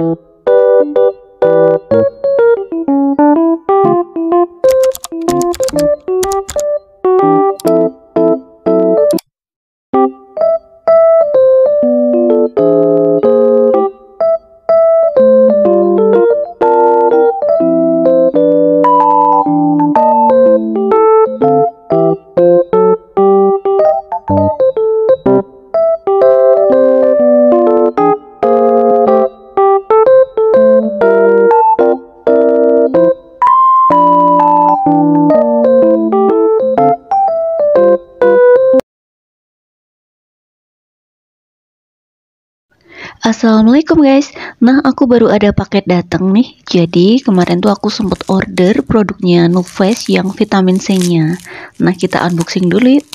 Música Assalamualaikum guys Nah aku baru ada paket datang nih Jadi kemarin tuh aku sempat order produknya Nuface yang vitamin C nya Nah kita unboxing dulu yuk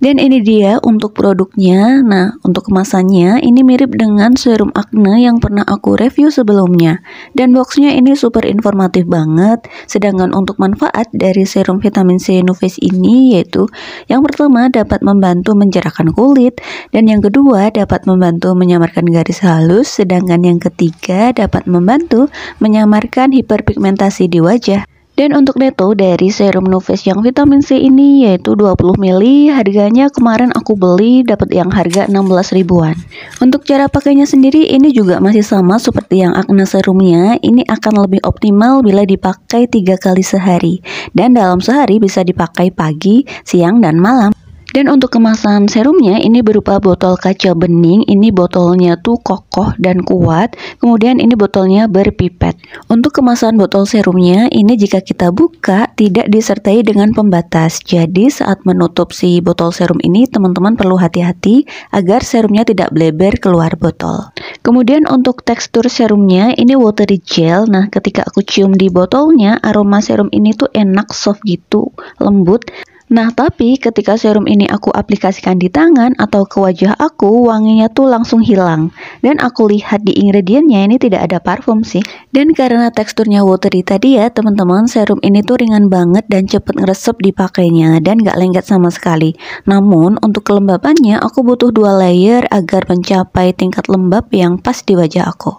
Dan ini dia untuk produknya. Nah, untuk kemasannya ini mirip dengan serum acne yang pernah aku review sebelumnya. Dan boxnya ini super informatif banget. Sedangkan untuk manfaat dari serum vitamin C Nuvis ini yaitu yang pertama dapat membantu mencerahkan kulit dan yang kedua dapat membantu menyamarkan garis halus, sedangkan yang ketiga dapat membantu menyamarkan hiperpigmentasi di wajah. Dan untuk deto dari serum Nuvis yang vitamin C ini yaitu 20 ml, harganya kemarin aku beli dapat yang harga 16 ribuan. Untuk cara pakainya sendiri ini juga masih sama seperti yang acne serumnya, ini akan lebih optimal bila dipakai 3 kali sehari. Dan dalam sehari bisa dipakai pagi, siang, dan malam. Dan untuk kemasan serumnya ini berupa botol kaca bening, ini botolnya tuh kokoh dan kuat, kemudian ini botolnya berpipet. Untuk kemasan botol serumnya ini jika kita buka tidak disertai dengan pembatas, jadi saat menutup si botol serum ini teman-teman perlu hati-hati agar serumnya tidak bleber keluar botol. Kemudian untuk tekstur serumnya ini watery gel, nah ketika aku cium di botolnya aroma serum ini tuh enak soft gitu, lembut Nah, tapi ketika serum ini aku aplikasikan di tangan atau ke wajah aku, wanginya tuh langsung hilang. Dan aku lihat di ingredientnya ini tidak ada parfum sih. Dan karena teksturnya watery tadi ya, teman-teman, serum ini tuh ringan banget dan cepet ngeresep dipakainya dan gak lengket sama sekali. Namun, untuk kelembabannya aku butuh dua layer agar mencapai tingkat lembab yang pas di wajah aku.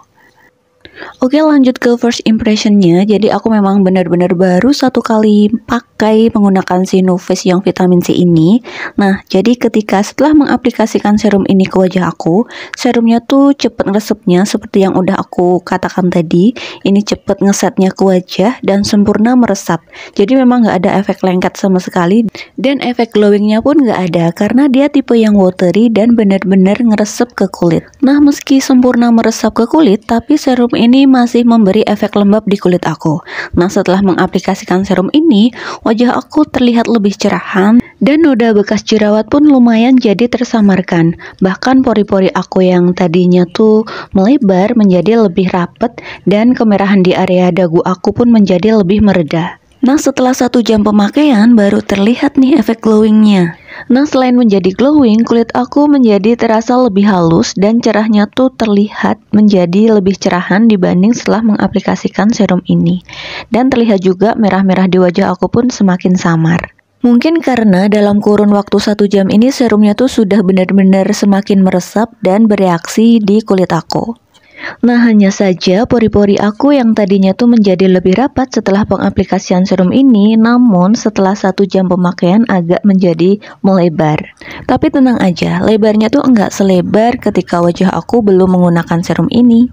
Oke lanjut ke first impressionnya Jadi aku memang benar-benar baru satu kali pakai menggunakan si Nuvis yang vitamin C ini Nah jadi ketika setelah mengaplikasikan serum ini ke wajah aku Serumnya tuh cepet resepnya seperti yang udah aku katakan tadi Ini cepet ngesetnya ke wajah dan sempurna meresap Jadi memang gak ada efek lengket sama sekali Dan efek glowingnya pun gak ada Karena dia tipe yang watery dan benar-benar ngeresep ke kulit Nah meski sempurna meresap ke kulit Tapi serum ini ini masih memberi efek lembab di kulit aku. Nah, setelah mengaplikasikan serum ini, wajah aku terlihat lebih cerahan dan noda bekas jerawat pun lumayan jadi tersamarkan. Bahkan pori-pori aku yang tadinya tuh melebar menjadi lebih rapet dan kemerahan di area dagu aku pun menjadi lebih mereda. Nah setelah satu jam pemakaian baru terlihat nih efek glowingnya Nah selain menjadi glowing kulit aku menjadi terasa lebih halus dan cerahnya tuh terlihat menjadi lebih cerahan dibanding setelah mengaplikasikan serum ini Dan terlihat juga merah-merah di wajah aku pun semakin samar Mungkin karena dalam kurun waktu satu jam ini serumnya tuh sudah benar-benar semakin meresap dan bereaksi di kulit aku. Nah hanya saja pori-pori aku yang tadinya tuh menjadi lebih rapat setelah pengaplikasian serum ini Namun setelah satu jam pemakaian agak menjadi melebar Tapi tenang aja, lebarnya tuh enggak selebar ketika wajah aku belum menggunakan serum ini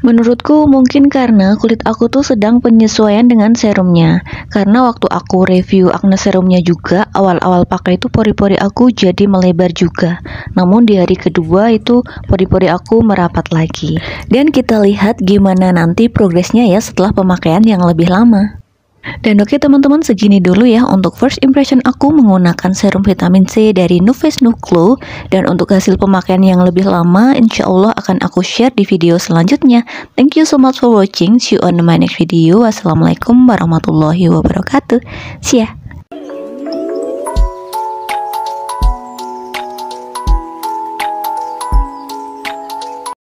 Menurutku mungkin karena kulit aku tuh sedang penyesuaian dengan serumnya Karena waktu aku review akne serumnya juga Awal-awal pakai itu pori-pori aku jadi melebar juga Namun di hari kedua itu pori-pori aku merapat lagi Dan kita lihat gimana nanti progresnya ya setelah pemakaian yang lebih lama dan oke teman-teman segini dulu ya untuk first impression aku menggunakan serum vitamin C dari Nuvis Nuclo Dan untuk hasil pemakaian yang lebih lama insya Allah akan aku share di video selanjutnya Thank you so much for watching, see you on my next video Wassalamualaikum warahmatullahi wabarakatuh See ya